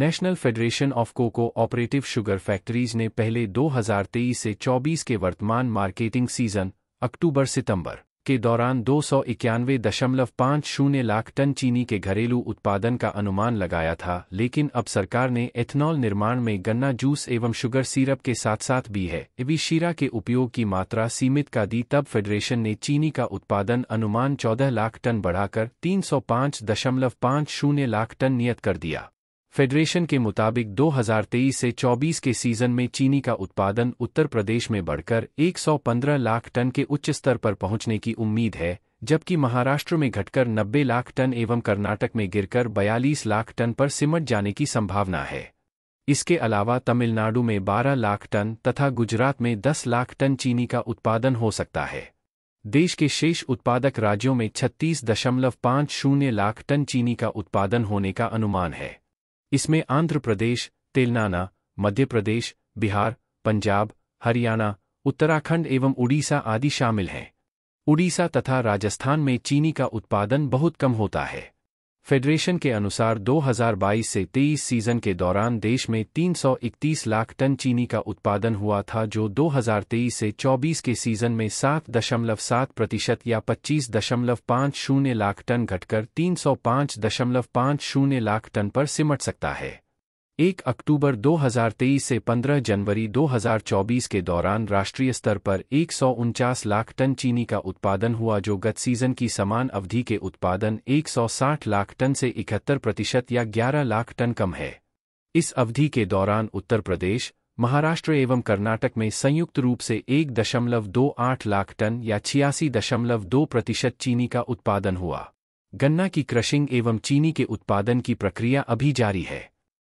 national federation of cooperative sugar factories ने पहले 2023 से 24 के वर्तमान मार्केटिंग सीजन अक्टूबर सितंबर के दौरान दो सौ इक्यानवे दशमलव पाँच शून्य लाख टन चीनी के घरेलू उत्पादन का अनुमान लगाया था लेकिन अब सरकार ने एथेनॉल निर्माण में गन्ना जूस एवं शुगर सिरप के साथ साथ भी है एवी शीरा के उपयोग की मात्रा सीमित का दी तब फेडरेशन ने चीनी का उत्पादन अनुमान चौदह लाख टन बढ़ाकर तीन सौ पाँच दशमलव पाँच शून्य लाख टन नियत कर दिया फेडरेशन के मुताबिक 2023 से 24 के सीजन में चीनी का उत्पादन उत्तर प्रदेश में बढ़कर 115 लाख टन के उच्च स्तर पर पहुंचने की उम्मीद है जबकि महाराष्ट्र में घटकर 90 लाख टन एवं कर्नाटक में गिरकर 42 लाख टन पर सिमट जाने की संभावना है इसके अलावा तमिलनाडु में 12 लाख टन तथा गुजरात में 10 लाख टन चीनी का उत्पादन हो सकता है देश के शेष उत्पादक राज्यों में छत्तीस दशमलव शून्य लाख टन चीनी का उत्पादन होने का अनुमान है इसमें आंध्र प्रदेश तेलंगाना मध्य प्रदेश बिहार पंजाब हरियाणा उत्तराखंड एवं उड़ीसा आदि शामिल हैं उड़ीसा तथा राजस्थान में चीनी का उत्पादन बहुत कम होता है फेडरेशन के अनुसार 2022 से 23 सीजन के दौरान देश में 331 लाख टन चीनी का उत्पादन हुआ था जो 2023 से 24 के सीजन में 7.7 प्रतिशत या 25.50 लाख टन घटकर 305.50 लाख टन पर सिमट सकता है एक अक्टूबर 2023 से 15 जनवरी 2024 के दौरान राष्ट्रीय स्तर पर एक लाख टन चीनी का उत्पादन हुआ जो गत सीजन की समान अवधि के उत्पादन 160 लाख टन से इकहत्तर प्रतिशत या 11 लाख टन कम है इस अवधि के दौरान उत्तर प्रदेश महाराष्ट्र एवं कर्नाटक में संयुक्त रूप से एक दशमलव दो आठ लाख टन या छियासी दशमलव दो प्रतिशत चीनी का उत्पादन हुआ गन्ना की क्रशिंग एवं चीनी के उत्पादन की प्रक्रिया अभी जारी है